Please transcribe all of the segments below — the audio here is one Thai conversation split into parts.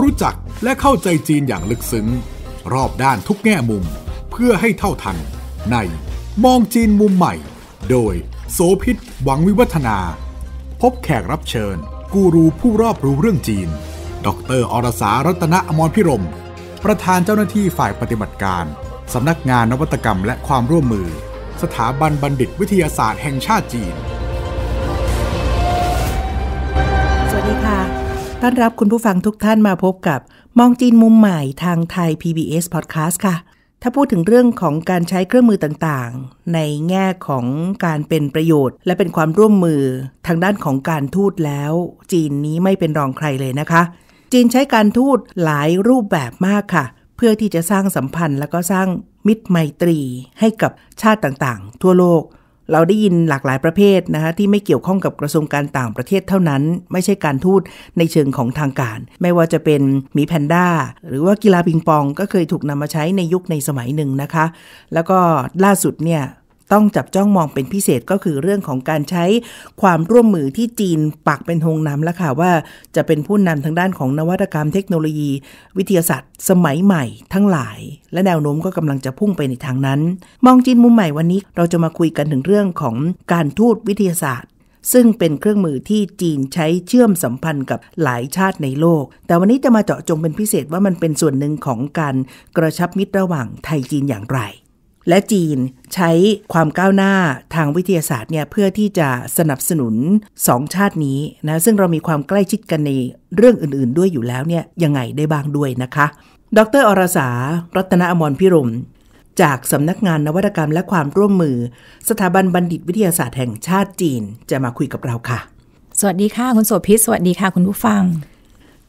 รู้จักและเข้าใจจีนอย่างลึกซึ้ง รอบด้านทุกแง่มุม เพื่อให้เท่าทัน ในมองจีนมุมใหม่ โดยโสพิษหวังวิวัฒนา พบแขกรับเชิญ กูรูผู้รอบรู้เรื่องจีน ดรอรสารัตนอมรพิรม ประธานเจ้าหน้าที่ฝ่ายปฏิบัติการสำนักงานนวัตกรรมและความร่วมมือ สถาบันบัณฑิตวิทยาศาสตร์แห่งชาติจีนต้อนรับคุณผู้ฟังทุกท่านมาพบกับมองจีนมุมใหม่ทางไทย PBS Podcast ค่ะ ถ้าพูดถึงเรื่องของการใช้เครื่องมือต่างๆ ในแง่ของการเป็นประโยชน์และเป็นความร่วมมือทางด้านของการทูตแล้วจีนนี้ไม่เป็นรองใครเลยนะคะ จีนใช้การทูตหลายรูปแบบมากค่ะ เพื่อที่จะสร้างสัมพันธ์และก็สร้างมิตรไมตรีให้กับชาติต่างๆ ทั่วโลกเราได้ยินหลากหลายประเภทนะคะที่ไม่เกี่ยวข้องกับกระทรวงการต่างประเทศเท่านั้น ไม่ใช่การทูตในเชิงของทางการ ไม่ว่าจะเป็นมีแพนด้า หรือว่ากีฬาปิงปองก็เคยถูกนำมาใช้ในยุคในสมัยหนึ่งนะคะ แล้วก็ล่าสุดเนี่ยต้องจับจ้องมองเป็นพิเศษก็คือเรื่องของการใช้ความร่วมมือที่จีนปักเป็นธงนำแล้วค่ะว่าจะเป็นผู้นำทางด้านของนวัตกรรมเทคโนโลยี วิทยาศาสตร์ สมัยใหม่ทั้งหลาย และแนวโน้มก็กำลังจะพุ่งไปในทางนั้น มองจีนมุมใหม่วันนี้ เราจะมาคุยกันถึงเรื่องของการทูตวิทยาศาสตร์ ซึ่งเป็นเครื่องมือที่จีนใช้เชื่อมสัมพันธ์กับหลายชาติในโลก แต่วันนี้จะมาเจาะจงเป็นพิเศษว่ามันเป็นส่วนหนึ่งของการกระชับมิตรระหว่างไทยจีนอย่างไรและจีนใช้ความก้าวหน้าทางวิทยาศาสตร์เนี่ยเพื่อที่จะสนับสนุนสองชาตินี้นะ ซึ่งเรามีความใกล้ชิดกันในเรื่องอื่น ๆ ด้วยอยู่แล้วเนี่ยยังไงได้บ้างด้วยนะคะ ดรอรสา รัตนอมรพิรมจากสำนักงานนวัตกรรมและความร่วมมือ สถาบันบัณฑิตวิทยาศาสตร์แห่งชาติจีน จะมาคุยกับเราค่ะ สวัสดีค่ะคุณโสภิตสวัสดีค่ะคุณผู้ฟัง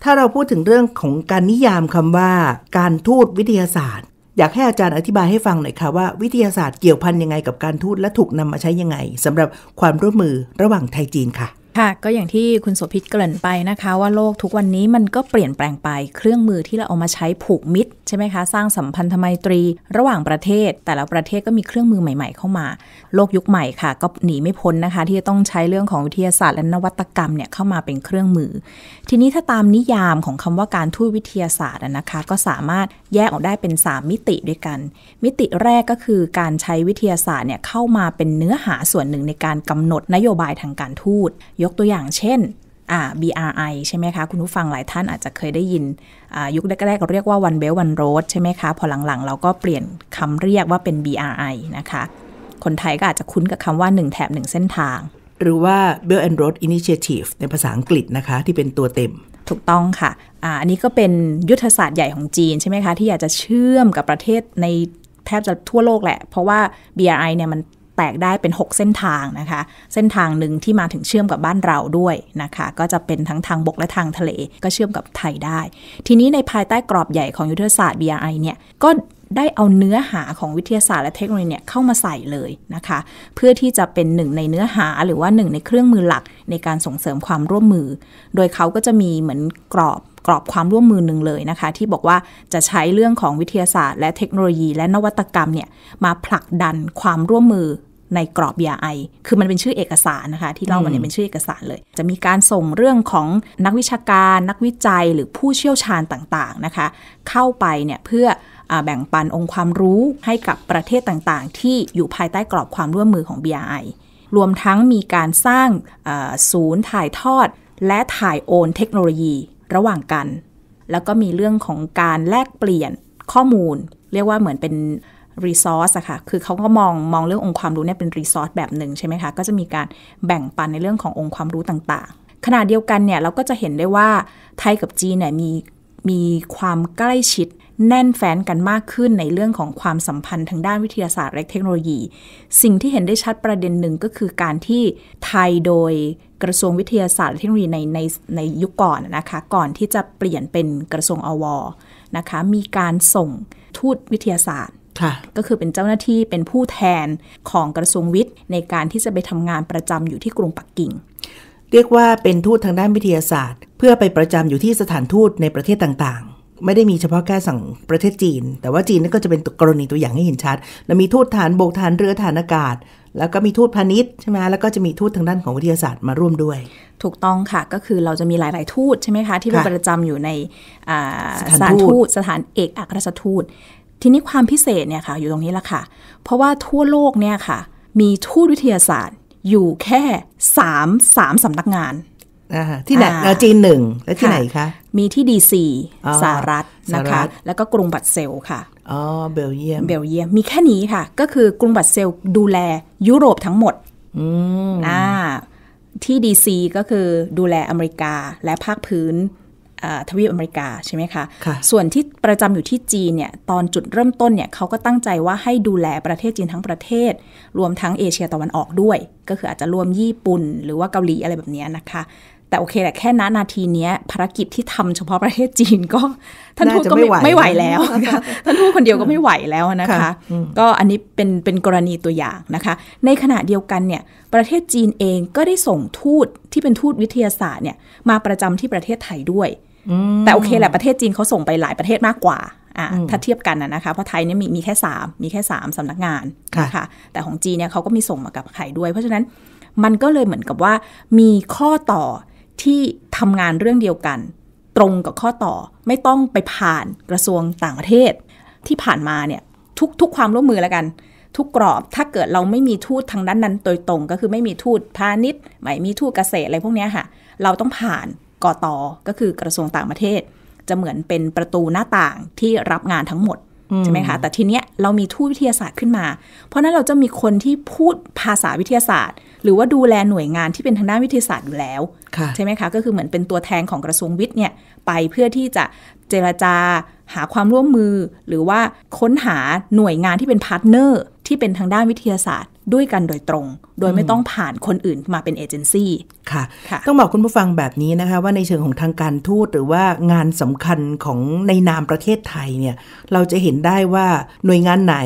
ถ้าเราพูดถึงเรื่องของการนิยามคำว่า การทูตวิทยาศาสตร์อยากให้อาจารย์อธิบายให้ฟังหน่อยค่ะว่าวิทยาศาสตร์เกี่ยวพันยังไงกับการทูตและถูกนำมาใช้ยังไง สำหรับความร่วมมือระหว่างไทยจีนค่ะ ค่ะ ก็อย่างที่คุณโสภิตเกริ่นไปนะคะ ว่าโลกทุกวันนี้มันก็เปลี่ยนแปลงไปเครื่องมือที่เราเอามาใช้ผูกมิตรใช่ไหมคะ สร้างสัมพันธไมตรี ระหว่างประเทศ แต่ละประเทศก็มีเครื่องมือใหม่ๆเข้ามา โลกยุคใหม่ค่ะ ก็หนีไม่พ้นนะคะ ที่จะต้องใช้เรื่องของวิทยาศาสตร์และนวัตกรรมเนี่ยเข้ามาเป็นเครื่องมือ ทีนี้ถ้าตามนิยามของคำว่าการทูตวิทยาศาสตร์นะคะ ก็สามารถแยกออกได้เป็น 3 มิติด้วยกัน มิติแรกก็คือการใช้วิทยาศาสตร์เนี่ยเข้ามาเป็นเนื้อหาส่วนหนึ่งในการกำหนดนโยบายทางการทูต ยกตัวอย่างเช่นอ่า BRI ใช่ไหมคะ คุณผู้ฟังหลายท่านอาจจะเคยได้ยิน ยุคแรกๆเราเรียกว่า One Belt One Road ใช่ไหมคะ พอหลัง ๆ เราก็เปลี่ยนคำเรียกว่าเป็น BRI นะคะ คนไทยก็อาจจะคุ้นกับคำว่า 1 แถบ 1 เส้นทาง หรือว่า Belt and Road Initiative ในภาษาอังกฤษนะคะที่เป็นตัวเต็มถูกต้องค่ะอันนี้ก็เป็นยุทธศาสตร์ใหญ่ของจีนใช่ไหมคะ ที่อยากจะเชื่อมกับประเทศในแทบจะทั่วโลกแหละ เพราะว่า BRI เนี่ยมันแตกได้เป็น 6 เส้นทางนะคะ เส้นทางหนึ่งที่มาถึงเชื่อมกับบ้านเราด้วยนะคะ ก็จะเป็นทั้งทางบกและทางทะเล ก็เชื่อมกับไทยได้ ทีนี้ในภายใต้กรอบใหญ่ของยุทธศาสตร์ BRI เนี่ยก็ได้เอาเนื้อหาของวิทยาศาสตร์และเทคโนโลยีเนี่ยเข้ามาใส่เลยนะคะ เพื่อที่จะเป็นหนึ่งในเนื้อหาหรือว่าหนึ่ง ในเครื่องมือหลักในการส่งเสริมความร่วมมือ โดยเขาก็จะมีเหมือนกรอบกรอบความร่วมมือหนึ่งเลยนะคะ ที่บอกว่าจะใช้เรื่องของวิทยาศาสตร์ และเทคโนโลยีและนวัตกรรมเนี่ย มาผลักดันความร่วมมือในกรอบยาไอคือมันเป็นชื่อเอกสารนะคะ ที่เล่ามาเนี่ยเป็นชื่อเอกสารเลย จะมีการส่งเรื่องของนักวิชาการ นักวิจัย หรือผู้เชี่ยวชาญต่างๆนะคะ เข้าไปเนี่ยเพื่อแบ่งปันองค์ความรู้ให้กับประเทศต่างๆ ที่อยู่ภายใต้กรอบความร่วมมือของ BRI รวมทั้งมีการสร้างศูนย์ถ่ายทอด และถ่ายโอนเทคโนโลยีระหว่างกัน แล้วก็มีเรื่องของการแลกเปลี่ยนข้อมูล เรียกว่าเหมือนเป็นรีซอสอะค่ะ คือเขาก็มองมองเรื่ององค์ความรู้เนี่ยเป็นรีซอสแบบหนึ่งใช่ไหมคะ ก็จะมีการแบ่งปันในเรื่องขององค์ความรู้ต่างๆ ขณะเดียวกันเนี่ยเราก็จะเห็นได้ว่าไทยกับจีนเนี่ยมีมีความใกล้ชิดแน่นแฟ้นกันมากขึ้นในเรื่องของความสัมพันธ์ทางด้านวิทยาศาสตร์ และเทคโนโลยี สิ่งที่เห็นได้ชัดประเด็นหนึ่งก็คือการที่ไทยโดยกระทรวงวิทยาศาสตร์และเทคโนโลยีในใน ในยุคก่อนนะคะก่อนที่จะเปลี่ยนเป็นกระทรวงอวนะคะมีการส่งทูตวิทยาศาสตร์ก็คือเป็นเจ้าหน้าที่เป็นผู้แทนของกระทรวงวิทย์ ในการที่จะไปทำงานประจำอยู่ที่กรุงปักกิ่ง เรียกว่าเป็นทูตทางด้านวิทยาศาสตร์ เพื่อไปประจำอยู่ที่สถานทูตในประเทศต่างไม่ได้มีเฉพาะแค่สั่งประเทศจีน แต่ว่าจีนนี่ก็จะเป็นกรณีตัวอย่างให้เห็นชัดแล้วมีทูตฐานโบกฐานเรือฐานอากาศ แล้วก็มีทูตพาณิชย์ใช่ไหมแล้วก็จะมีทูตทางด้านของวิทยาศาสตร์มาร่วมด้วย ถูกต้องค่ะก็คือเราจะมีหลาย ๆ ทูตใช่ไหมคะที่เป็นประจำอยู่ในสถานทูตสถานเอกอัครราชทูตทีนี้ความพิเศษเนี่ยค่ะอยู่ตรงนี้ละค่ะเพราะว่าทั่วโลกเนี่ยค่ะมีทูตวิทยาศาสตร์อยู่แค่3มสำนักงานที่ไหนจีนหนึ่งแล้วที่ไหนคะ มีที่ดีซีสหรัฐนะคะแล้วก็กรุงบัตเซลค่ะ อ๋อเบลเยียม เบลเยียมมีแค่นี้ค่ะ ก็คือกรุงบัตเซลดูแลยุโรปทั้งหมดออ่าที่ดีซีก็คือดูแลอเมริกาและภาคพื้นทวีปอเมริกาใช่ไหมคะคะส่วนที่ประจำอยู่ที่จีนเนี่ยตอนจุดเริ่มต้นเนี่ยเขาก็ตั้งใจว่าให้ดูแลประเทศจีนทั้งประเทศ รวมทั้งเอเชียตะวันออกด้วย ก็คืออาจจะรวมญี่ปุ่นหรือว่าเกาหลีอะไรแบบนี้นะคะแต่โอเคแหละแค่น้นาทีนี้ภารกิจที่ทำเฉพาะประเทศจีนก็ท่านทูตก็ไม่ไไหวแล้วท่านทูตคนเดียวก็ไม่ไหวแล้วนะคะ ก็อันนี้เป็นเป็นกรณีตัวอย่างนะคะในขณะเดียวกันเนี่ยประเทศจีนเองก็ได้ส่งทูตที่เป็นทูตวิทยาศาสตร์เนี่ยมาประจำที่ประเทศไทยด้วยแต่โอเคแหละประเทศจีนเขาส่งไปหลายประเทศมากกว่าถ้าเทียบกันนะคะเพราะไทยเนี่ยมีมีแค่3มีแค่3สำนักงานนะคะแต่ของจีนเนี่ยเขาก็มีส่งมากับไทยด้วยเพราะฉะนั้นมันก็เลยเหมือนกับว่ามีข้อต่อที่ทำงานเรื่องเดียวกัน ตรงกับข้อต่อไม่ต้องไปผ่านกระทรวงต่างประเทศ ที่ผ่านมาเนี่ยทุกทุกความร่วมมือแล้วกัน ทุกกรอบถ้าเกิดเราไม่มีทูตทางด้านนั้นโดยตรง ก็คือไม่มีทูตพาณิชย์ไม่มีทูตเกษตรอะไรพวกนี้ค่ะเราต้องผ่านกอตอก็คือกระทรวงต่างประเทศ จะเหมือนเป็นประตูหน้าต่างที่รับงานทั้งหมดใช่ไหมคะแต่ทีเนี้ยเรามีทูตวิทยาศาสตร์ขึ้นมา เพราะนั้นเราจะมีคนที่พูดภาษาวิทยาศาสตร์หรือว่าดูแลหน่วยงานที่เป็นทางด้านวิทยาศาสตร์อยู่แล้วใช่ไหมคะ ก็คือเหมือนเป็นตัวแทนของกระทรวงวิทย์เนี่ย ไปเพื่อที่จะเจรจาหาความร่วมมือ หรือว่าค้นหาหน่วยงานที่เป็นพาร์ทเนอร์ที่เป็นทางด้านวิทยาศาสตร์ด้วยกันโดยตรง โดยไม่ต้องผ่านคนอื่นมาเป็นเอเจนซี่ ค่ะ ต้องบอกคุณผู้ฟังแบบนี้นะคะ ว่าในเชิงของทางการทูตหรือว่างานสำคัญของในนามประเทศไทยเนี่ย เราจะเห็นได้ว่าหน่วยงานไหน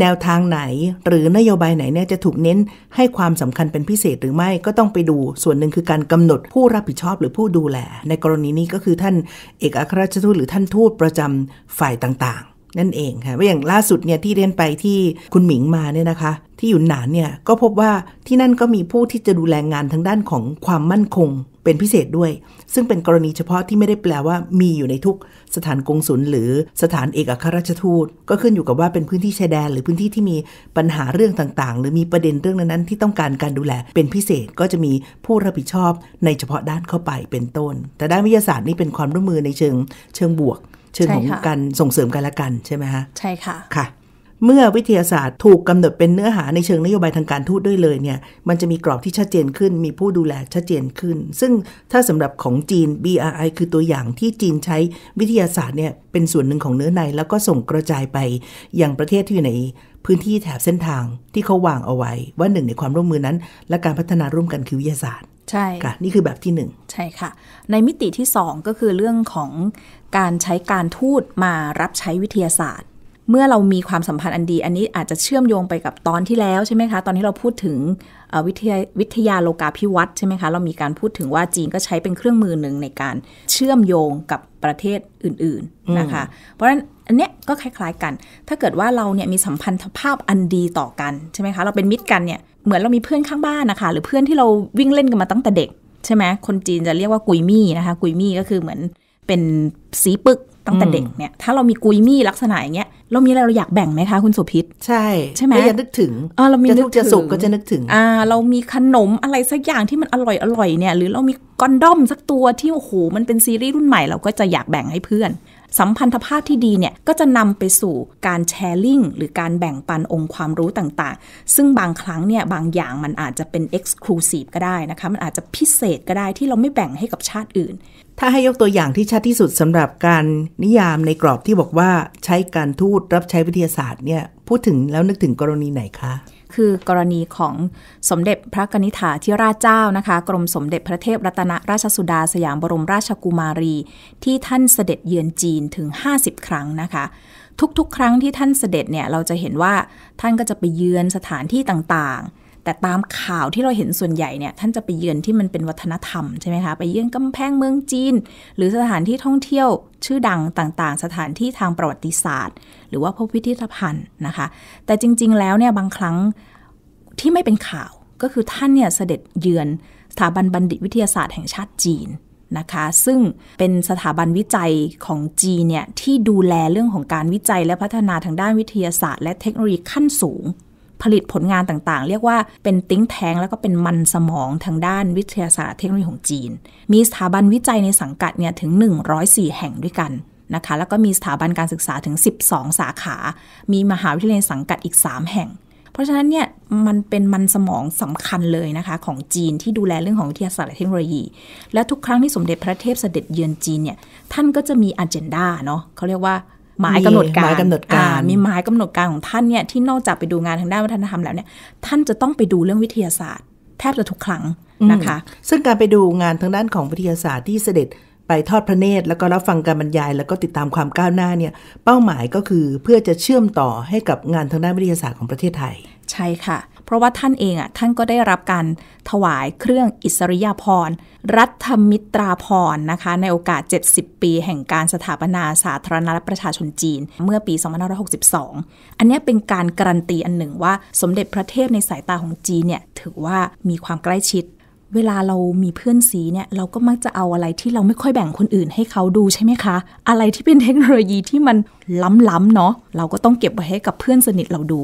แนวทางไหน หรือนโยบายไหนเนี่ยจะถูกเน้นให้ความสำคัญเป็นพิเศษหรือไม่ก็ต้องไปดูส่วนหนึ่งคือการกำหนดผู้รับผิดชอบหรือผู้ดูแล ในกรณีนี้ก็คือท่านเอกอัครราชทูตหรือท่านทูตประจำฝ่ายต่างนั่นเองค่ะอย่างล่าสุดเนี่ยที่เรียนไปที่คุณหมิงมาเนี่ยนะคะ ที่อยู่หนานเนี่ยก็พบว่าที่นั่นก็มีผู้ที่จะดูแลงานทางด้านของความมั่นคง เป็นพิเศษด้วย ซึ่งเป็นกรณีเฉพาะที่ไม่ได้แปลว่ามีอยู่ในทุกสถานกงศุลหรือ สถานเอกอัครราชทูตก็ขึ้นอยู่กับว่าเป็นพื้นที่ชายแดน หรือพื้นที่ที่มีปัญหาเรื่องต่างๆ หรือมีประเด็นเรื่องนั้นๆ ที่ต้องการการดูแล เป็นพิเศษก็จะมีผู้รับผิดชอบ ในเฉพาะด้านเข้าไปเป็นต้น แต่ด้านวิทยาศาสตร์นี่เป็นความร่วมมือในเชิง เชิงบวกเชิงของการส่งเสริมกันละกันใช่ไหมฮะ ใช่ค่ะค่ะ เมื่อวิทยาศาสตร์ถูกกำหนดเป็นเนื้อหาในเชิงนโยบายทางการทูตด้วยเลยเนี่ยมันจะมีกรอบที่ชัดเจนขึ้น มีผู้ดูแลชัดเจนขึ้น ซึ่งถ้าสำหรับของจีน BRI คือตัวอย่างที่จีนใช้วิทยาศาสตร์เนี่ยเป็นส่วนหนึ่งของเนื้อใน แล้วก็ส่งกระจายไปยังประเทศที่อยู่ในพื้นที่แถบเส้นทางที่เขาวางเอาไว้ ว่าหนึ่งในความร่วมมือนั้น และการพัฒนาร่วมกันคือวิทยาศาสตร์ใช่ค่ะนี่คือแบบที่หนึ่งใช่ค่ะในมิติที่สองก็คือเรื่องของการใช้การทูตมารับใช้วิทยาศาสตร์เมื่อเรามีความสัมพันธ์อันดี อันนี้อาจจะเชื่อมโยงไปกับตอนที่แล้วใช่ไหมคะ ตอนนี้เราพูดถึงวิทยาวิทยาโลกาภิวัตน์ใช่ไหมคะ เรามีการพูดถึงว่าจีนก็ใช้เป็นเครื่องมือหนึ่งในการเชื่อมโยงกับประเทศอื่น ๆนะคะ เพราะฉะนั้นอันเนี้ยก็คล้ายๆกัน ถ้าเกิดว่าเราเนี่ยมีสัมพันธภาพอันดีต่อกันใช่ไหมคะ เราเป็นมิตรกันเนี่ยเหมือนเรามีเพื่อนข้างบ้านนะคะหรือเพื่อนที่เราวิ่งเล่นกันมาตั้งแต่เด็กใช่ไหมคนจีนจะเรียกว่ากุยมี่นะคะ กุยมี่ก็คือเหมือนเป็นสีปึกตั้งแต่เด็กเนี่ยถ้าเรามีกุยมี่ลักษณะอย่างเงี้ยเรามีอะไร เราอยากแบ่งไหมคะ คุณสุพิษใช่ใช่ไหมจะนึกถึงอ่าเรามีนึกจะสุกก็จะนึกถึงอ่า เรามีขนมอะไรสักอย่างที่มันอร่อยอร่อยเนี่ยหรือเรามีกอนดอมสักตัวที่โอ้โหมันเป็นซีรีส์รุ่นใหม่ เราก็จะอยากแบ่งให้เพื่อนสัมพันธภาพที่ดีเนี่ยก็จะนำไปสู่การแชร์ลิงหรือการแบ่งปันองค์ความรู้ต่างๆ ซึ่งบางครั้งเนี่ยบางอย่างมันอาจจะเป็นเอ็กซ์คลูซีฟก็ได้นะคะมันอาจจะพิเศษก็ได้ ที่เราไม่แบ่งให้กับชาติอื่น ถ้าให้ยกตัวอย่างที่ชัดที่สุดสำหรับการนิยามในกรอบที่บอกว่าใช้การทูตรับใช้วิทยาศาสตร์เนี่ยพูดถึงแล้วนึกถึงกรณีไหนคะคือกรณีของสมเด็จพระกนิษฐาธิราชเจ้านะคะ กรมสมเด็จพระเทพรัตนราชสุดาสยามบรมราชกุมารี ที่ท่านเสด็จเยือนจีนถึง 50 ครั้งนะคะ ทุกๆ ครั้งที่ท่านเสด็จเนี่ยเราจะเห็นว่าท่านก็จะไปเยือนสถานที่ต่างๆแต่ตามข่าวที่เราเห็นส่วนใหญ่เนี่ยท่านจะไปเยือนที่มันเป็นวัฒนธรรมใช่ไหมคะไปเยือนกำแพงเมืองจีน หรือสถานที่ท่องเที่ยวชื่อดังต่างๆ สถานที่ทางประวัติศาสตร์ หรือว่าพพิพิธภัณฑ์นะคะแต่จริง ๆ แล้วเนี่ยบางครั้งที่ไม่เป็นข่าวก็คือท่านเนี่ยเสด็จเยือน สถาบันบัณฑิตวิทยาศาสตร์แห่งชาติจีนนะคะซึ่งเป็นสถาบันวิจัยของจีเนี่ยที่ดูแลเรื่องของการวิจัยและพัฒนาทางด้านวิทยาศาสตร์ และเทคโนโลยีขั้นสูงผลิตผลงานต่างๆ เรียกว่าเป็นติ้งแทงแล้วก็เป็นมันสมองทางด้านวิทยาศาสตร์เทคโนโลยีของจีน มีสถาบันวิจัยในสังกัดเนี่ยถึง 104 แห่งด้วยกันนะคะ แล้วก็มีสถาบันการศึกษาถึง 12 สาขา มีมหาวิทยาลัยสังกัดอีก 3 แห่ง เพราะฉะนั้นเนี่ยมันเป็นมันสมองสำคัญเลยนะคะของจีนที่ดูแลเรื่องของวิทยาศาสตร์และเทคโนโลยี และทุกครั้งที่สมเด็จพระเทพเสด็จเยือนจีนเนี่ย ท่านก็จะมีอันเจนดาเนาะเขาเรียกว่าหมายกำหนดการหมายกำหนดการมีหมายกำหนดการของท่านเนี่ยที่นอกจากไปดูงานทางด้านวัฒนธรรมแล้วเนี่ยท่านจะต้องไปดูเรื่องวิทยาศาสตร์ แทบจะทุกครั้งนะคะ ซึ่งการไปดูงานทางด้านของวิทยาศาสตร์ที่เสด็จไปทอดพระเนตรแล้วก็รับฟังการบรรยาย แล้วก็ติดตามความก้าวหน้าเนี่ยเป้าหมายก็คือเพื่อจะเชื่อมต่อให้กับงานทางด้านวิทยาศาสตร์ของประเทศไทย ใช่ค่ะเพราะว่าท่านเองอ่ะท่านก็ได้รับการถวายเครื่องอิสริยาภรณ์ รัฐมิตราภรณ์นะคะ ในโอกาส 70 ปีแห่งการสถาปนาสาธารณรัฐประชาชนจีน เมื่อปี2562 อันนี้เป็นการการันตีอันหนึ่งว่าสมเด็จพระเทพในสายตาของจีนเนี่ยถือว่ามีความใกล้ชิดเวลาเรามีเพื่อนสีเนี่ยเราก็มักจะเอาอะไรที่เราไม่ค่อยแบ่งคนอื่นให้เขาดูใช่ไหมคะ อะไรที่เป็นเทคโนโลยีที่มันล้ำๆเนาะ เราก็ต้องเก็บไว้ให้กับเพื่อนสนิทเราดู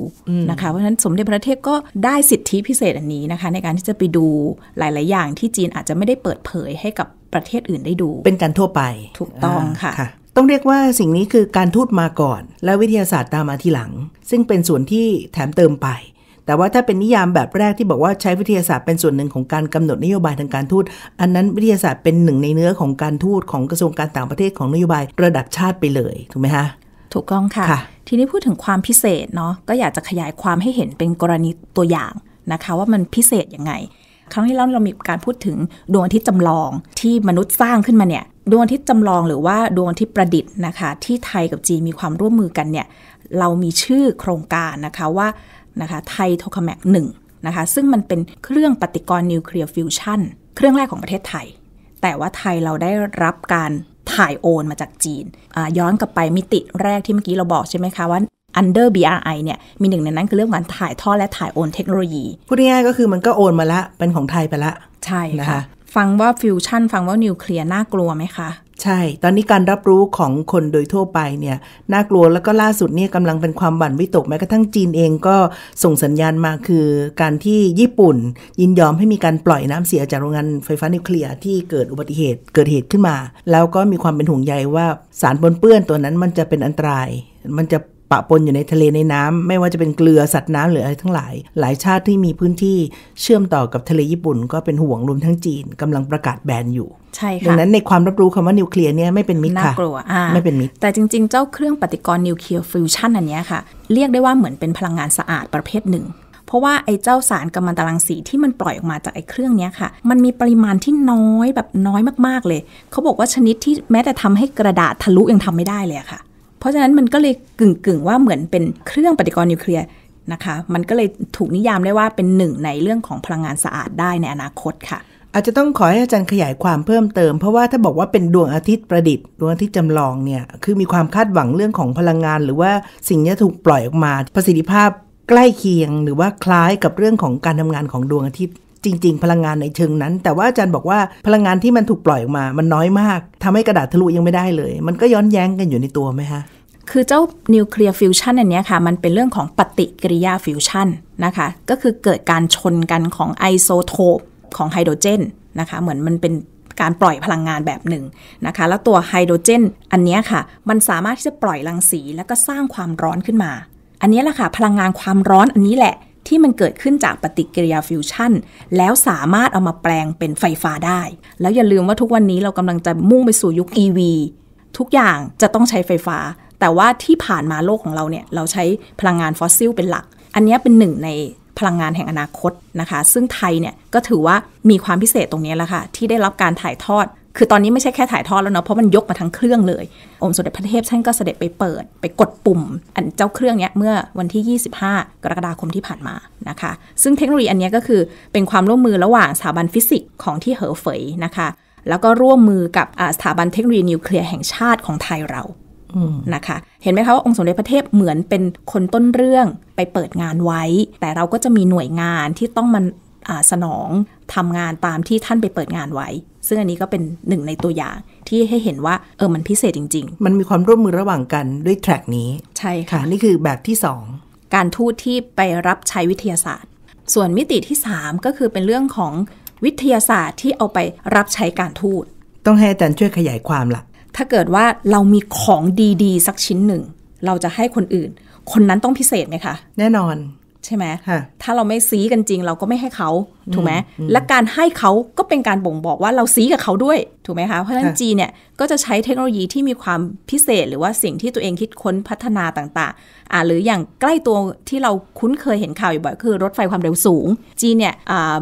นะคะเพราะฉะนั้นสมเด็จพระเทพก็ได้สิทธิพิเศษอันนี้นะคะ ในการที่จะไปดูหลายๆ อย่าง ที่จีนอาจจะไม่ได้เปิดเผยให้กับประเทศอื่นได้ดู เป็นการทั่วไปถูกต้องค่ะคะต้องเรียกว่าสิ่งนี้คือการทูตมาก่อน และวิทยาศาสตร์ตามมาทีหลัง ซึ่งเป็นส่วนที่แถมเติมไปแต่ว่าถ้าเป็นนิยามแบบแรกที่บอกว่าใช้วิทยาศาสตร์เป็นส่วนหนึ่งของการกำหนดนโยบายทางการทูต อันนั้นวิทยาศาสตร์เป็นหนึ่งในเนื้อของการทูตของกระทรวงการต่างประเทศของนโยบาย ระดับชาติไปเลย ถูกไหมคะถูกต้องค่ะคะทีนี้พูดถึงความพิเศษเนาะก็อยากจะขยายความให้เห็นเป็นกรณีตัวอย่างนะคะ ว่ามันพิเศษยังไง ครั้งที่แล้วเรามีการพูดถึงดวงอาทิตย์จำลองที่มนุษย์สร้างขึ้นมาเนี่ยดวงอาทิตย์จำลองหรือว่าดวงอาทิตย์ประดิษฐ์นะคะที่ไทยกับจีนมีความร่วมมือกันเนี่ยเรามีชื่อโครงการนะคะว่านะคะไทยโทคาแมกหนึ่งนะคะซึ่งมันเป็นเครื่องปฏิกรณ์นิวเคลียร์ฟิวชันเครื่องแรกของประเทศไทย แต่ว่าไทยเราได้รับการถ่ายโอนมาจากจีน ย้อนกลับไปมิติแรกที่เมื่อกี้เราบอกใช่ไหมคะ ว่า under BRI เนี่ยมีหนึ่งในนั้นคือเรื่องการถ่ายทอดและถ่ายโอนเทคโนโลยีพูดง่ายก็คือมันก็โอนมาละเป็นของไทยไปละใช่นะคะฟังว่าฟิวชั่นฟังว่านิวเคลียร์น่ากลัวไหมคะใช่ ตอนนี้การรับรู้ของคนโดยทั่วไปเนี่ย น่ากลัวแล้วก็ล่าสุดเนี่ยกำลังเป็นความหวั่นวิตกแม้กระทั่งจีนเองก็ส่งสัญญาณมาคือการที่ญี่ปุ่น ยินยอมให้มีการปล่อยน้ำเสียจากโรงงานไฟฟ้านิวเคลียร์ที่เกิดอุบัติเหตุเกิดเหตุขึ้นมา แล้วก็มีความเป็นห่วงใยว่าสารปนเปื้อนตัวนั้นมันจะเป็นอันตรายมันจะปะปนอยู่ในทะเลในน้ำไม่ว่าจะเป็นเกลือสัตว์น้ำหรืออะไรทั้งหลาย หลายชาติที่มีพื้นที่เชื่อมต่อกับทะเลญี่ปุ่น ก็เป็นห่วงรวมทั้งจีนกำลังประกาศแบนอยู่ ใช่ค่ะดังนั้นในความรับรู้คำว่านิวเคลียร์เนี่ยไม่เป็นมิตรค่ะน่ากลัวไม่เป็นมิตรแต่จริงๆ เจ้าเครื่องปฏิกรณ์นิวเคลียร์ฟิวชั่นอันนี้ค่ะ เรียกได้ว่าเหมือนเป็นพลังงานสะอาดประเภทหนึ่ง เพราะว่าไอ้เจ้าสารกัมมันตรังสีที่มันปล่อยออกมาจากไอ้เครื่องนี้ค่ะมันมีปริมาณที่น้อยแบบน้อยมากๆเลย เขาบอกว่าชนิดที่แม้แต่ทำให้กระดาษทะลุยังทำไม่ได้เลยค่ะเพราะฉะนั้นมันก็เลยกึ่งๆ ว่าเหมือนเป็นเครื่องปฏิกรณ์นิวเคลียร์นะคะ มันก็เลยถูกนิยามได้ว่าเป็นหนึ่งในเรื่องของพลังงานสะอาดได้ในอนาคตค่ะ อาจจะต้องขอให้อาจารย์ขยายความเพิ่มเติม เพราะว่าถ้าบอกว่าเป็นดวงอาทิตย์ประดิษฐ์ดวงอาทิตย์จำลองเนี่ยคือมีความคาดหวังเรื่องของพลังงานหรือว่าสิ่งนี้ถูกปล่อยออกมาประสิทธิภาพใกล้เคียง หรือว่าคล้ายกับเรื่องของการทำงานของดวงอาทิตย์จริง ๆ พลังงานในเชิงนั้น แต่ว่าอาจารย์บอกว่าพลังงานที่มันถูกปล่อยออกมา มันน้อยมาก ทำให้กระดาษทะลุยังไม่ได้เลย มันก็ย้อนแย้งกันอยู่ในตัวไหมคะคือเจ้านิวเคลียร์ฟิวชันอันนี้ค่ะ มันเป็นเรื่องของปฏิกิริยาฟิวชันนะคะ ก็คือเกิดการชนกันของไอโซโทปของไฮโดรเจนนะคะ เหมือนมันเป็นการปล่อยพลังงานแบบหนึ่งนะคะ แล้วตัวไฮโดรเจนอันนี้ค่ะ มันสามารถที่จะปล่อยรังสีแล้วก็สร้างความร้อนขึ้นมา อันนี้แหละค่ะ พลังงานความร้อนอันนี้แหละที่มันเกิดขึ้นจากปฏิกิริยาฟิวชั่นแล้วสามารถเอามาแปลงเป็นไฟฟ้าได้ แล้วอย่าลืมว่าทุกวันนี้เรากำลังจะมุ่งไปสู่ยุค EV ทุกอย่างจะต้องใช้ไฟฟ้า แต่ว่าที่ผ่านมาโลกของเราเนี่ยเราใช้พลังงานฟอสซิลเป็นหลัก อันนี้เป็นหนึ่งในพลังงานแห่งอนาคตนะคะ ซึ่งไทยเนี่ยก็ถือว่ามีความพิเศษตรงนี้แหละค่ะที่ได้รับการถ่ายทอดคือตอนนี้ไม่ใช่แค่ถ่ายทอดแล้วเนาะ เพราะมันยกมาทั้งเครื่องเลย องค์สมเด็จพระเทพท่านก็เสด็จไปเปิด ไปกดปุ่ม อันเจ้าเครื่องเนี้ย เมื่อวันที่ 25 กรกฎาคมที่ผ่านมา นะคะ ซึ่งเทคโนโลยีอันนี้ก็คือเป็นความร่วมมือระหว่างสถาบันฟิสิกส์ของที่เหอเฟยนะคะ แล้วก็ร่วมมือกับสถาบันเทคโนโลยีนิวเคลียร์แห่งชาติของไทยเรานะคะ เห็นไหมคะว่าองค์สมเด็จพระเทพเหมือนเป็นคนต้นเรื่องไปเปิดงานไว้ แต่เราก็จะมีหน่วยงานที่ต้องมันสนองทำงานตามที่ท่านไปเปิดงานไว้ซึ่งอันนี้ก็เป็นหนึ่งในตัวอย่างที่ให้เห็นว่าเออมันพิเศษจริง ๆ มันมีความร่วมมือระหว่างกันด้วยแทร็กนี้ใช่ค่ะนี่คือแบบที่ 2 การทูตที่ไปรับใช้วิทยาศาสตร์ ส่วนมิติที่ 3 ก็คือเป็นเรื่องของวิทยาศาสตร์ ที่เอาไปรับใช้การทูต ต้องให้อาจารย์ช่วยขยายความละ่ะถ้าเกิดว่าเรามีของดีๆสักชิ้นหนึ่ง เราจะให้คนอื่น คนนั้นต้องพิเศษไหมคะ แน่นอน ใช่ไหมถ้าเราไม่ซีกันจริง เราก็ไม่ให้เขาถูกไหมและการให้เขาก็เป็นการบ่งบอกว่าเราซีกับเขาด้วย ถูกไหมคะ เพราะฉะนั้นจีเนี่ยก็จะใช้เทคโนโลยีที่มีความพิเศษหรือว่าสิ่งที่ตัวเองคิดค้นพัฒนาต่างๆอ่าหรืออย่างใกล้ตัวที่เราคุ้นเคยเห็นข่าวอยู่บ่อยคือ รถไฟความเร็วสูง จีเนี่ย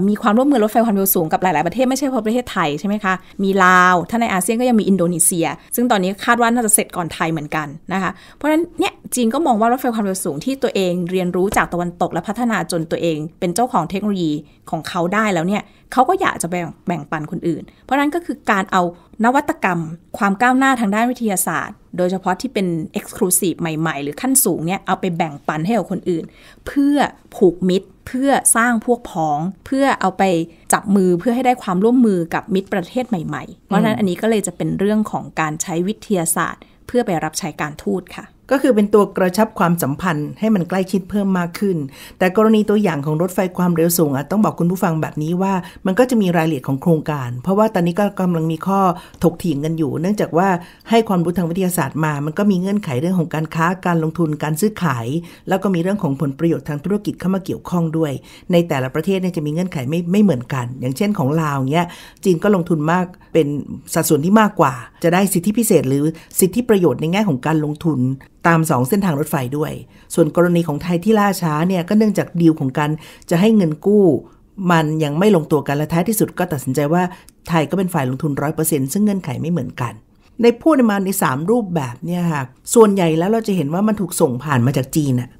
มีความร่วมมือรถไฟความเร็วสูง กับหลายๆ ประเทศไม่ใช่เพียงประเทศไทยใช่ไหมคะ มีลาวถ้าในอาเซียนก็ยังมีอินโดนีเซีย ซึ่งตอนนี้คาดว่าน่าจะเสร็จก่อนไทยเหมือนกันนะคะ เพราะฉะนั้นเนี่ยจีนก็มองว่ารถไฟความเร็วสูง ที่ตัวเองเรียนรู้จากตะวันตกและพัฒนาจนตัวเอง เป็นเจ้าของเทคโนโลยีของเขาได้แล้วเนี่ยเขาก็อยากจะแบ่งแบ่งปันคนอื่น เพราะนั้นก็คือการเอานวัตกรรมความก้าวหน้าทางด้านวิทยาศาสตร์ โดยเฉพาะที่เป็น Exclusive ใหม่ๆ หรือขั้นสูงเนี่ยเอาไปแบ่งปันให้กับคนอื่น เพื่อผูกมิตรเพื่อสร้างพวกพ้อง เพื่อเอาไปจับมือเพื่อให้ได้ความร่วมมือกับมิตรประเทศใหม่ ๆ เพราะนั้นอันนี้ก็เลยจะเป็นเรื่องของการใช้วิทยาศาสตร์ เพื่อไปรับใช้การทูตค่ะก็คือเป็นตัวกระชับความสัมพันธ์ให้มันใกล้ชิดเพิ่มมากขึ้น แต่กรณีตัวอย่างของรถไฟความเร็วสูงอ่ะต้องบอกคุณผู้ฟังแบบนี้ว่า มันก็จะมีรายละเอียดของโครงการ เพราะว่าตอนนี้ก็กำลังมีข้อถกเถียงกันอยู่ เนื่องจากว่าให้ความรู้ทางวิทยาศาสตร์มา มันก็มีเงื่อนไขเรื่องของการค้า การลงทุน การซื้อขาย แล้วก็มีเรื่องของผลประโยชน์ทางธุรกิจเข้ามาเกี่ยวข้องด้วย ในแต่ละประเทศเนี่ยจะมีเงื่อนไขไม่ไม่เหมือนกัน อย่างเช่นของลาวเนี่ยจีนก็ลงทุนมาก เป็นสัดส่วนที่มากกว่า จะได้สิทธิพิเศษ หรือสิทธิประโยชน์ในแง่ของการลงทุนตาม 2 เส้นทางรถไฟด้วย ส่วนกรณีของไทยที่ล่าช้าเนี่ย ก็เนื่องจากดีลของการ จะให้เงินกู้ มันยังไม่ลงตัวกัน และท้ายที่สุดก็ตัดสินใจว่าไทยก็เป็นฝ่ายลงทุนร้อซึ่งเงื่อนไขไม่เหมือนกัน ในพูดมาใน 3 รูปแบบเนี่ยค่ะ ส่วนใหญ่แล้วเราจะเห็นว่ามันถูกส่งผ่านมาจากจีนอะ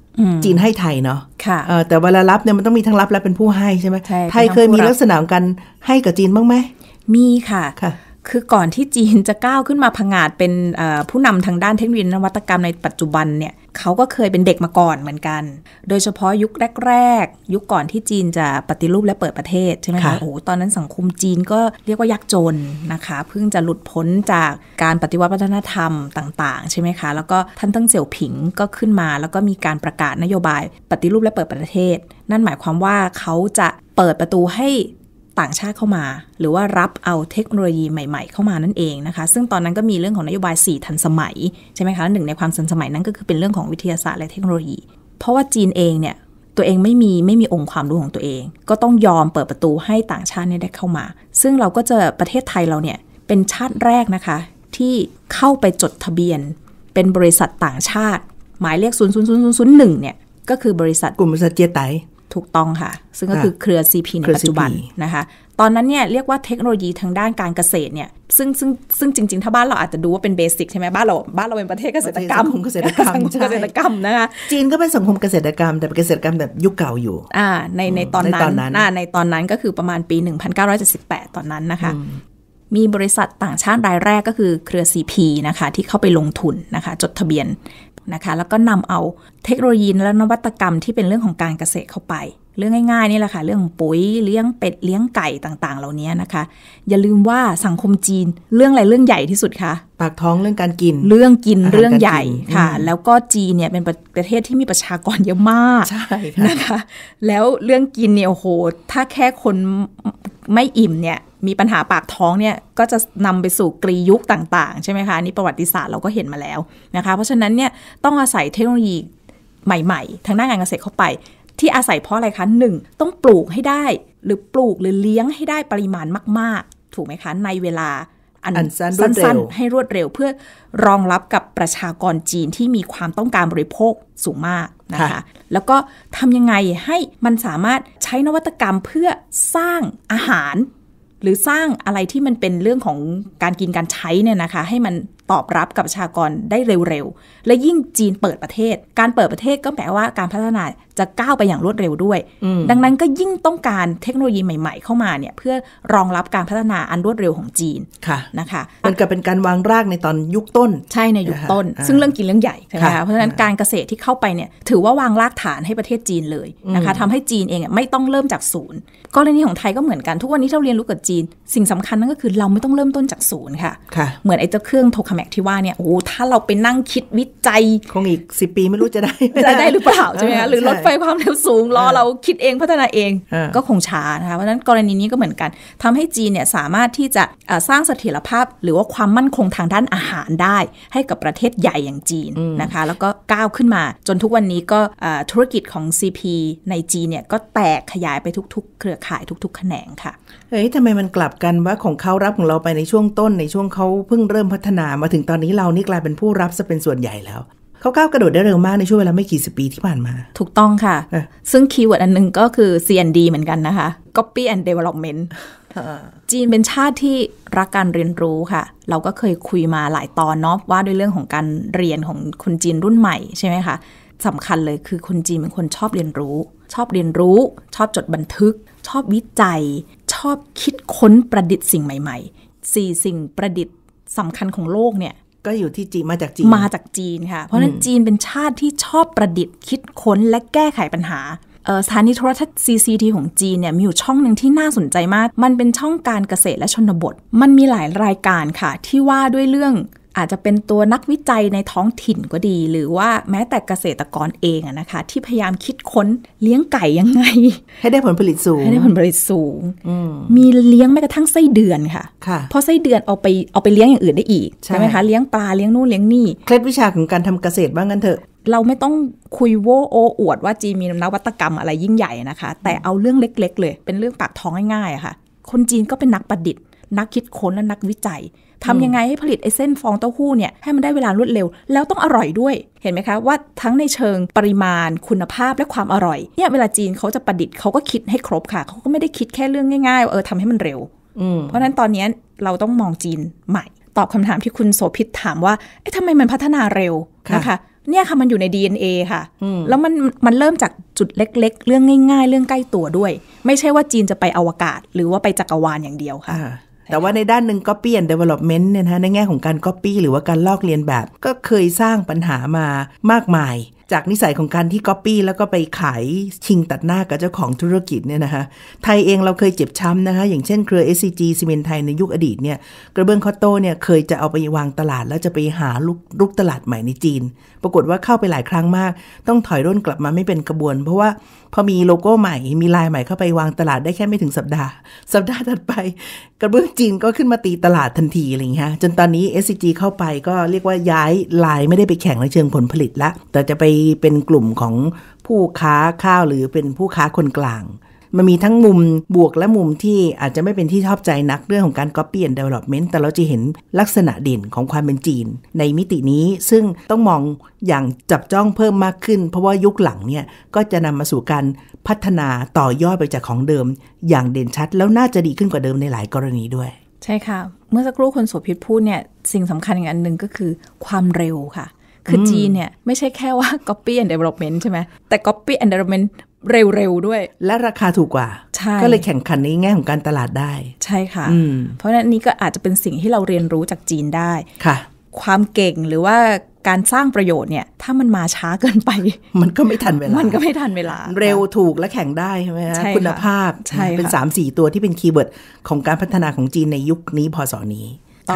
จีนให้ไทยเนาะะแต่เวลารับเนี่ยมันต้องมีทั้งรับและเป็นผู้ให้ใช่ไหมไทยเคยมีลักษณะการให้กับจีนบ้างไหมมีค่ะคะคือก่อนที่จีนจะก้าวขึ้นมาผงาดเป็นผู้นำทางด้านเทคโนโลยีนวัตกรรมในปัจจุบันเนี่ยเขาก็เคยเป็นเด็กมาก่อนเหมือนกัน โดยเฉพาะยุคแรกๆยุคก่อนที่จีนจะปฏิรูปและเปิดประเทศใช่ไหมคะโอ้ตอนนั้นสังคมจีนก็เรียกว่ายากจนนะคะเพิ่งจะหลุดพ้นจากการปฏิวัติวัฒนธรรมต่าง ๆใช่ไหมคะแล้วก็ท่านตั้งเสี่ยวผิงก็ขึ้นมา แล้วก็มีการประกาศนโยบาย ปฏิรูปและเปิดประเทศ นั่นหมายความว่าเขาจะเปิดประตูให้ต่างชาติเข้ามาหรือว่ารับเอาเทคโนโลยีใหม่ ๆ เข้ามานั่นเองนะคะซึ่งตอนนั้นก็มีเรื่องของนโยบาย 4 ทันสมัยใช่ไหมคะหนึ่งในความทันสมัยนั้นก็คือเป็นเรื่องของวิทยาศาสตร์และเทคโนโลยี เพราะว่าจีนเองเนี่ยตัวเองไม่มีไม่มีองค์ความรู้ของตัวเอง ก็ต้องยอมเปิดประตูให้ต่างชาติเนี่ยได้เข้ามา ซึ่งเราก็จะประเทศไทยเราเนี่ยเป็นชาติแรกนะคะที่เข้าไปจดทะเบียนเป็นบริษัทต่างชาติ หมายเลข0 0 0 0 0 1เนี่ยก็คือบริษัทกลุ่มบริษัทเจียไตถูกต้องค่ะ ซึ่งก็คือเครือ CP ในปัจจุบันนะคะตอนนั้นเนี่ยเรียกว่าเทคโนโลยีทางด้านการเกษตรเนี่ยซึ่งซึ่งซึ่งจริงๆ ถ้าบ้านเราอาจจะดูว่าเป็นเบสิกใช่ไหมบ้านเราบ้านเราเป็นประเทศเกษตรกรรมสังคมเกษตรกรรมเกษตรกรรมนะคะจีนก็เป็นสังคมเกษตรกรรม แต่เป็นเกษตรกรรมแบบยุคเก่าอยู่อ่าในในตอนนั้นอ่าในตอนนั้นก็คือประมาณปี 1978 ตอนนั้นนะคะมีบริษัทต่างชาติรายแรกก็คือเครือ CP นะคะที่เข้าไปลงทุนนะคะจดทะเบียนนะคะแล้วก็นำเอาเทคโนโลยีและนวัตกรรมที่เป็นเรื่องของการเกษตรเข้าไป เรื่องง่ายๆ นี่แหละค่ะเรื่องปุ๋ยเลี้ยงเป็ดเลี้ยงไก่ต่างๆเหล่านี้นะคะ อย่าลืมว่าสังคมจีนเรื่องอะไรเรื่องใหญ่ที่สุดคะปากท้องเรื่องการกิน เรื่องกินเรื่องใหญ่ค่ะ แล้วก็จีนเนี่ยเป็นประเทศที่มีประชากรเยอะมากใช่นะคะ แล้วเรื่องกินเนี่ยโอ้โห ถ้าแค่คนไม่อิ่มเนี่ยมีปัญหาปากท้องเนี่ยก็จะนำไปสู่กรียุคต่างๆ ใช่ไหมคะนี่ประวัติศาสตร์เราก็เห็นมาแล้วนะคะเพราะฉะนั้นเนี่ยต้องอาศัยเทคโนโลยีใหม่ ๆทางด้านการเกษตรเข้าไป ที่อาศัยเพราะอะไรคะหนึ่งต้องปลูกให้ได้ หรือปลูกหรือเลี้ยงให้ได้ปริมาณมาก ๆ ถูกไหมคะ ในเวลา อันสั้นๆ ให้รวดเร็วเพื่อรองรับกับประชากรจีนที่มีความต้องการบริโภคสูงมากนะคะแล้วก็ทำยังไงให้มันสามารถใช้นวัตกรรมเพื่อสร้างอาหาร หรือสร้างอะไรที่มันเป็นเรื่องของการกินการใช้เนี่ยนะคะ ให้มันตอบรับกับประชากรได้เร็วๆ และยิ่งจีนเปิดประเทศ การเปิดประเทศก็แปลว่าการพัฒนาจะก้าวไปอย่างรวดเร็วด้วย ดังนั้นก็ยิ่งต้องการเทคโนโลยีใหม่ๆเข้ามาเนี่ยเพื่อรองรับการพัฒนาอันรวดเร็วของจีน ค่ะ นะคะ มันก็เป็นการวางรากในตอนยุคต้น ใช่ในยุคต้น ซึ่งเรื่องกินเรื่องใหญ่ใช่ไหมคะเพราะฉะนั้นการเกษตรที่เข้าไปเนี่ยถือว่าวางรากฐานให้ประเทศจีนเลยนะคะทำให้จีนเองไม่ต้องเริ่มจากศูนย์กรณีของไทยก็เหมือนกัน ทุกวันนี้เราเรียนรู้กับจีน สิ่งสำคัญนั่นก็คือเราไม่ต้องเริ่มต้นจากศูนย์ค่ะ เหมือนไอ้เจ้าเครื่องโทคมม็กที่ว่าเนี่ยโอ้ถ้าเราไปนั่งคิดวิจัย คงอีก 10 ปีไม่รู้จะได้จะได้หรือเปล่าใช่ไหมคะหรือรถไฟความเร็วสูง รอเราคิดเองพัฒนาเองก็คงช้านะคะเพราะนั้นกรณีนี้ก็เหมือนกัน ทำให้จีนเนี่ยสามารถที่จะสร้างเสถียรภาพ หรือว่าความมั่นคงทางด้านอาหารได้ให้กับประเทศใหญ่อย่างจีนนะคะ แล้วก็ก้าวขึ้นมาจนทุกวันนี้ก็ธุรกิจของ CP ในจีนเนี่ยก็แตกขยายไปทุกๆ เครือข่ายทุก ๆแขนงค่ะเอ้ยทำไมมันกลับกันว่าของเขารับของเราไปในช่วงต้นในช่วงเขาเพิ่งเริ่มพัฒนามาถึงตอนนี้เรานี่กลายเป็นผู้รับซะเป็นส่วนใหญ่แล้ว เขาก้าวกระโดดได้เร็วมาก ในช่วงเวลาไม่กี่สิบปีที่ผ่านมา ถูกต้องค่ะ ซึ่งคีย์เวิร์ดอันนึงก็คือ C&D เหมือนกันนะคะ Copy and Development จีนเป็นชาติที่รักการเรียนรู้ค่ะ เราก็เคยคุยมาหลายตอนเนาะว่าด้วยเรื่องของการเรียนของคนจีนรุ่นใหม่ใช่ไหมคะสำคัญเลยคือคนจีนเป็นคนชอบเรียนรู้ ชอบเรียนรู้ชอบจดบันทึก ชอบวิจัยชอบคิดค้นประดิษฐ์สิ่งใหม่ๆสี่สิ่งประดิษฐ์สำคัญของโลกเนี่ย ก็อยู่ที่จีน มาจากจีน มาจากจีนค่ะ เพราะนั้นจีนเป็นชาติที่ชอบประดิษฐ์คิดค้นและแก้ไขปัญหาสถานีโทรทัศน์ CCT ของจีนเนี่ยมีอยู่ช่องหนึ่งที่น่าสนใจมาก มันเป็นช่องการเกษตรและชนบท มันมีหลายรายการค่ะที่ว่าด้วยเรื่องอาจจะเป็นตัวนักวิจัยในท้องถิ่นก็ดี หรือว่าแม้แต่เกษตรกรเองนะคะที่พยายามคิดค้นเลี้ยงไก่ยังไง ให้ได้ผลผลิตสูงให้ได้ผลผลิตสูงมีเลี้ยงแม้กระทั่งไส้เดือนค่ะคะเพราะไส้เดือนเอาไปเอาไปเลี้ยงอย่างอื่นได้อีกใช่ไหมคะเลี้ยงปลาเลี้ยงนู่นเลี้ยงนี่เคล็ดวิชาของการทำเกษตรบ้างกันเถอะ เราไม่ต้องคุยโวโออวดว่าจีนมีนวัตกรรมอะไรยิ่งใหญ่นะคะแต่เอาเรื่องเล็ก ๆ เลย เป็นเรื่องปากท้องง่าย ๆค่ะ คนจีนก็เป็นนักประดิษฐ์ นักคิดค้นและนักวิจัยทำยังไงให้ผลิตไอเส้นฟองเต้าหู้เนี่ยให้มันได้เวลารวดเร็ว แล้วต้องอร่อยด้วย เห็นไหมคะว่าทั้งในเชิงปริมาณคุณภาพและความอร่อยเนี่ยเวลาจีนเขาจะประดิษฐ์เขาก็คิดให้ครบค่ะ เขาก็ไม่ได้คิดแค่เรื่องง่ายๆว่าเออทำให้มันเร็วเพราะนั้นตอนนี้เราต้องมองจีนใหม่ ตอบคำถามที่คุณโสพิษถามว่าเอ๊ะทำไมมันพัฒนาเร็วนะคะเนี่ยค่ะมันอยู่ใน DNA ค่ะแล้วมันมันเริ่มจากจุดเล็ก ๆ เรื่องง่าย ๆ เรื่องใกล้ตัวด้วย ไม่ใช่ว่าจีนจะไปอวกาศ หรือว่าไปจักรวาลอย่างเดียวค่ะแต่ว่าในด้านหนึ่ง Copy and Development เนี่ยนะในแง่ของการ Copy หรือว่าการลอกเลียนแบบ ก็เคยสร้างปัญหามามากมาย จากนิสัยของการที่ Copy แล้วก็ไปขายชิงตัดหน้ากับเจ้าของธุรกิจเนี่ยนะคะไทยเองเราเคยเจ็บช้ำนะคะอย่างเช่นเครือ SCG ซีเมนไทยในยุคอดีตเนี่ยกระเบื้องคอโต้เนี่ยเคยจะเอาไปวางตลาด แล้วจะไปหาลูกลูกตลาดใหม่ในจีน ปรากฏว่าเข้าไปหลายครั้งมาก ต้องถอยร่นกลับมาไม่เป็นกระบวน เพราะว่าพอมีโลโก้ใหม่มีลายใหม่เข้าไปวางตลาดได้แค่ไม่ถึงสัปดาห์ สัปดาห์ถัดไปกระเบื้องจีนก็ขึ้นมาตีตลาดทันทีอะไรย่าเงี้ยจนตอนนี้ SCG เข้าไปก็เรียกว่าย้ายลายไม่ได้ไปแข่งในเชิงผลผลิตละแต่จะไปเป็นกลุ่มของผู้ค้าข้าวหรือเป็นผู้ค้าคนกลาง มันมีทั้งมุมบวกและมุมที่อาจจะไม่เป็นที่ชอบใจนัก เรื่องของการก๊อป c o p ยนเดเวล็อปเมนต์แต่เราจะเห็นลักษณะเด่นของความเป็นจีนในมิตินี้ซึ่งต้องมองอย่างจับจ้องเพิ่มมากขึ้น เพราะว่ายุคหลังเนี่ยก็จะนำมาสู่การพัฒนาต่อยอดไปจากของเดิมอย่างเด่นชัด แล้วน่าจะดีขึ้นกว่าเดิมในหลายกรณีด้วย ใช่ค่ะ เมื่อสักครู่คนสสภิษพูดเนี่ย สิ่งสำคัญอีกอันหนึ่งก็คือ ความเร็วค่ะ คือจีนเนี่ย ไม่ใช่แค่ว่า Copy and Development ใช่ไหม แต่ Copy and Development เร็วๆด้วย และราคาถูกกว่าก็เลยแข่งขันนี้แง่ของการตลาดได้ ใช่ค่ะเพราะนั้นนี้ก็อาจจะเป็นสิ่งที่เราเรียนรู้จากจีนได้ค่ะ ความเก่งหรือว่าการสร้างประโยชน์เนี่ยถ้ามันมาช้าเกินไป มันก็ไม่ทันเวลา มันก็ไม่ทันเวลาเร็วถูกและแข่งได้ใช่ไหมฮะคุณภาพ เป็น 3 4 ตัวที่เป็นคีย์เวิร์ดของการพัฒนาของจีนในยุคนี้พศนี้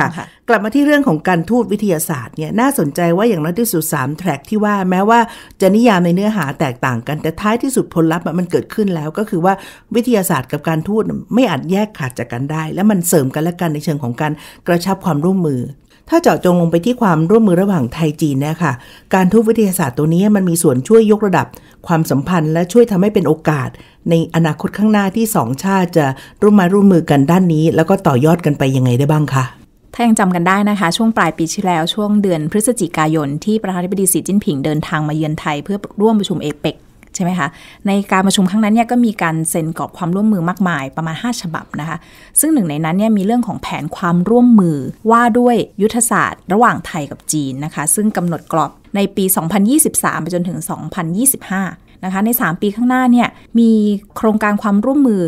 ค่ะกลับมาที่เรื่องของการทูตวิทยาศาสตร์เนี่ยน่าสนใจว่าอย่างน้อยที่สุด3แทร็กที่ว่าแม้ว่าจะนิยามในเนื้อหาแตกต่างกัน แต่ท้ายที่สุดผลลัพธ์มันเกิดขึ้นแล้วก็คือว่าวิทยาศาสตร์กับการทูตไม่อาจแยกขาดจากกันได้ และมันเสริมกันและกันในเชิงของการกระชับความร่วมมือถ้าเจาะจงลงไปที่ความร่วมมือระหว่างไทยจีนนะคะการทูตวิทยาศาสตร์ตัวนี้มันมีส่วนช่วยยกระดับ ความสัมพันธ์และช่วยทำให้เป็นโอกาส ในอนาคตข้างหน้าที่สองชาติจะร่วมมาร่วมมือกันด้านนี้ แล้วก็ต่อยอดกันไปยังไงได้บ้างคะ ถ้ายังจำกันได้นะคะช่วงปลายปีที่แล้ว ช่วงเดือนพฤศจิกายนที่ประธานาธิบดีสีจิ้นผิงเดินทางมาเยือนไทยเพื่อร่วมประชุมเอเปกใช่ไหมคะ ในการประชุมครั้งนั้นเนี่ยก็มีการเซ็นกรอบความร่วมมือมากมายประมาณ5ฉบับนะคะ ซึ่งหนึ่งในนั้นเนี่ยมีเรื่องของแผนความร่วมมือ ว่าด้วยยุทธศาสตร์ระหว่างไทยกับจีนนะคะ ซึ่งกำหนดกรอบในปี 2023 ไปจนถึง 2025นะคะใน 3 ปีข้างหน้าเนี่ยมีโครงการความร่วมมือ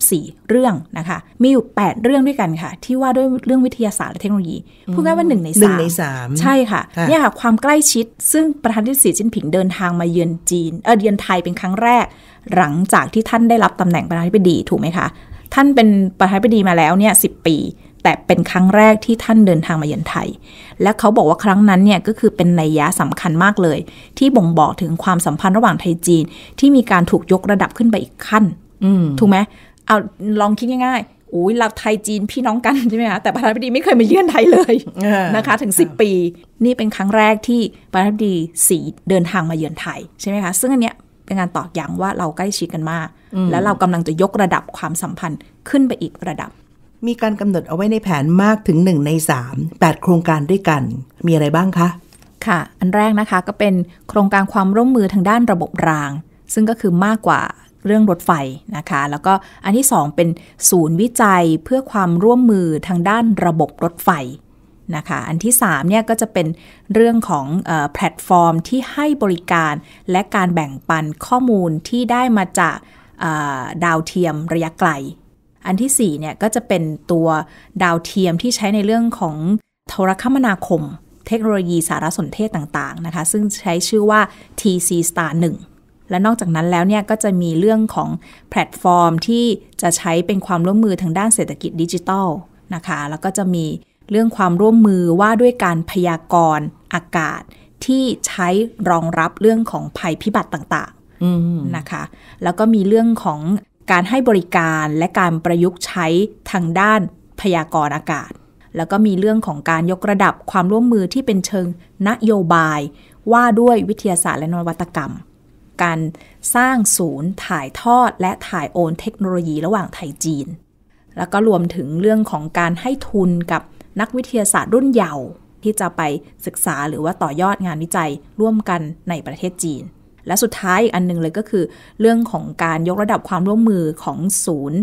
24 เรื่องนะคะมีอยู่ 8 เรื่องด้วยกันค่ะ ที่ว่าด้วยเรื่องวิทยาศาสตร์และเทคโนโลยี พูดง่ายว่า 1 ใน3ใน3ใช่ค่ะเนี่ยค่ะ ความใกล้ชิด ซึ่งประธานที่สีจิ้นผิงเดินทางมาเยือนจีน เออเยือนไทยเป็นครั้งแรก หลังจากที่ท่านได้รับตำแหน่งประธานาธิบดีถูกไหมคะท่านเป็นประธานาธิบดีมาแล้วเนี่ยสิปีแต่เป็นครั้งแรกที่ท่านเดินทางมาเยือนไทย และเขาบอกว่าครั้งนั้นเนี่ย ก็คือเป็นนัยยะสำคัญมากเลย ที่บ่งบอกถึงความสัมพันธ์ระหว่างไทยจีน ที่มีการถูกยกระดับขึ้นไปอีกขั้นถูกไหมเอาลองคิดง่ายๆอุ้ยเราไทยจีนพี่น้องกันใช่ไหมคะ แต่ประธานาธิบดีไม่เคยมาเยือนไทยเลย นะคะ ถึง 10 ปี นี่เป็นครั้งแรกที่ประธานาธิบดีสีเดินทางมาเยือนไทยใช่ไหมคะซึ่งอันเนี้ยเป็นการตอกย้ำว่าเราใกล้ชิดกันมากแล้วเรากำลังจะยกระดับความสัมพันธ์ขึ้นไปอีกระดับมีการกำหนดเอาไว้ในแผนมากถึง 1 ใน 3 8 โครงการด้วยกันมีอะไรบ้างคะค่ะ อันแรกนะคะก็เป็นโครงการความร่วมมือทางด้านระบบราง ซึ่งก็คือมากกว่าเรื่องรถไฟนะคะแล้วก็อันที่ 2 เป็นศูนย์วิจัยเพื่อความร่วมมือทางด้านระบบรถไฟ นะคะ อันที่3เนี่ยก็จะเป็นเรื่องของอแพลตฟอร์มที่ให้บริการและการแบ่งปันข้อมูลที่ได้มาจากดาวเทียมระยะไกลอันที่4เนี่ยก็จะเป็นตัวดาวเทียมที่ใช้ในเรื่องของโทรคมนาคม เทคโนโลยีสารสนเทศต่างๆนะคะ ซึ่งใช้ชื่อว่า TC Star 1 และนอกจากนั้นแล้วเนี่ยก็จะมีเรื่องของแพลตฟอร์มที่จะใช้เป็นความร่วมมือทางด้านเศรษฐกิจดิจิทัลนะคะ แล้วก็จะมีเรื่องความร่วมมือว่าด้วยการพยากรณ์อากาศที่ใช้รองรับเรื่องของภัยพิบัติต่างๆนะคะแล้วก็มีเรื่องของการให้บริการและการประยุกต์ใช้ทางด้านพยากรณ์อากาศ แล้วก็มีเรื่องของการยกระดับความร่วมมือที่เป็นเชิงนโยบาย ว่าด้วยวิทยาศาสตร์และนวัตกรรม การสร้างศูนย์ถ่ายทอด และถ่ายโอนเทคโนโลยีระหว่างไทยจีน แล้วก็รวมถึงเรื่องของการให้ทุนกับนักวิทยาศาสตร์รุ่นเยาว์ที่จะไปศึกษาหรือว่าต่อยอดงานวิจัยร่วมกันในประเทศจีนและสุดท้ายอีกอันนึงเลยก็คือ เรื่องของการยกระดับความร่วมมือของศูนย์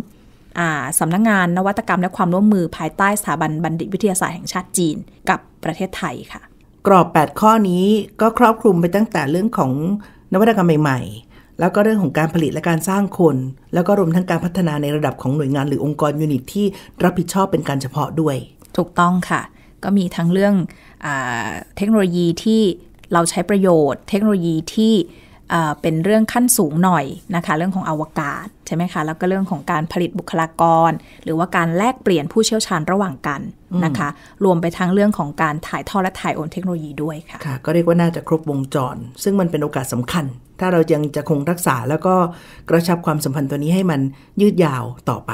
สำนักงงานนวัตกรรมและความร่วมมือภายใต้สถาบันบัณฑิตวิทยาศาสตร์แห่งชาติจีน กับประเทศไทยค่ะ กรอบ 8 ข้อนี้ก็ครอบคลุมไปตั้งแต่เรื่องของนวัตกรรมใหม่ ๆ แล้วก็เรื่องของการผลิตและการสร้างคน แล้วก็รวมทั้งการพัฒนาในระดับของหน่วยงานหรือองค์กรยูนิตที่รับผิดชอบเป็นการเฉพาะด้วย ถูกต้องค่ะ ก็มีทั้งเรื่องเทคโนโลยีที่เราใช้ประโยชน์เทคโนโลยีที่เป็นเรื่องขั้นสูงหน่อยนะคะ เรื่องของอวกาศใช่ไหมคะแล้วก็เรื่องของการผลิตบุคลากร หรือว่าการแลกเปลี่ยนผู้เชี่ยวชาญระหว่างกันนะคะ รวมไปทั้งเรื่องของการถ่ายทอดและถ่ายโอนเทคโนโลยีด้วยค่ะคะก็เรียกว่าน่าจะครบวงจร ซึ่งมันเป็นโอกาสสาคัญ ถ้าเรายังจะคงรักษาแล้วก็กระชับความสัมพันธ์ตัวนี้ให้มันยืดยาวต่อไป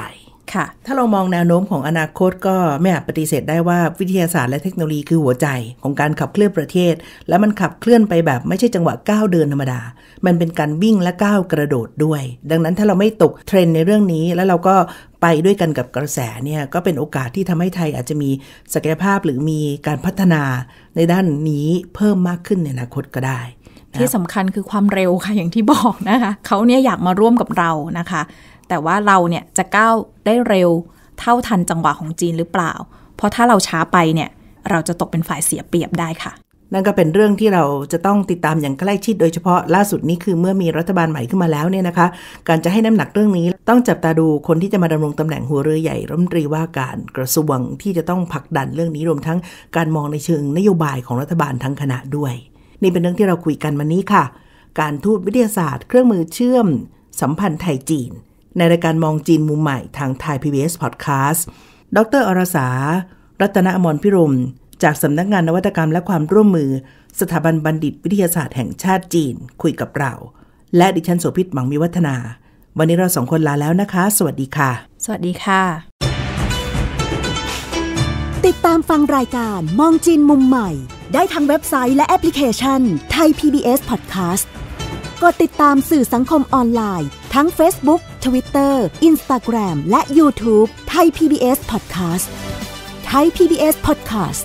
ค่ะถ้าเรามองแนวโน้มของอนาคต ก็ไม่อาจปฏิเสธได้ว่าวิทยาศาสตร์และเทคโนโลยีคือหัวใจ ของการขับเคลื่อนประเทศ และมันขับเคลื่อนไปแบบ ไม่ใช่จังหวะก้าวเดินธรรมดามันเป็นการวิ่งและก้าวกระโดดด้วย ดังนั้นถ้าเราไม่ตกเทรนในเรื่องนี้แล้วเราก็ไปด้วยกันกับกระแสเนี่ยก็เป็นโอกาสที่ทำให้ไทยอาจจะมีศักยภาพหรือมีการพัฒนาในด้านนี้เพิ่มมากขึ้นในอนาคตก็ได้ ที่สำคัญคือความเร็วค่ะอย่างที่บอกนะคะเขาเนี่ยอยากมาร่วมกับเรานะคะ แต่ว่าเราเนี่ยจะก้าวได้เร็วเท่าทันจังหวะของจีนหรือเปล่า เพราะถ้าเราช้าไปเนี่ยเราจะตกเป็นฝ่ายเสียเปรียบได้ค่ะนั่นก็เป็นเรื่องที่เราจะต้องติดตามอย่างใกล้ชิดโดยเฉพาะล่าสุดนี้คือเมื่อมีรัฐบาลใหม่ขึ้นมาแล้วเนี่ยนะคะการจะให้น้ำหนักเรื่องนี้ ต้องจับตาดูคนที่จะมาดำรงตำแหน่งหัวเรือใหญ่รัฐมนตรีว่าการกระทรวง ที่จะต้องผลักดันเรื่องนี้รวมทั้งการมองในเชิงนโยบายของรัฐบาลทั้งคณะด้วย นี่เป็นเรื่องที่เราคุยกันวันนี้ค่ะ การทูตวิทยาศาสตร์ เครื่องมือเชื่อม สัมพันธ์ไทยจีน ในรายการมองจีนมุมใหม่ทางไทยพีบีเอสพอดแคสต์ดรอรสารัตนอมรพิรมจากสำนักงานนวัตกรรมและความร่วมมือ สถาบันบัณฑิตวิทยาศาสตร์แห่งชาติจีน คุยกับเรา และดิฉันโสภิตหมังมีวัฒนา วันนี้เราสองคนลาแล้วนะคะ สวัสดีค่ะ สวัสดีค่ะ ติดตามฟังรายการมองจีนมุมใหม่ ได้ทางเว็บไซต์และแอปพลิเคชันไทย PBS Podcast กดติดตามสื่อสังคมออนไลน์ ทั้ง Facebook Twitter Instagram และ YouTube ไทย PBS Podcast ไทย PBS Podcast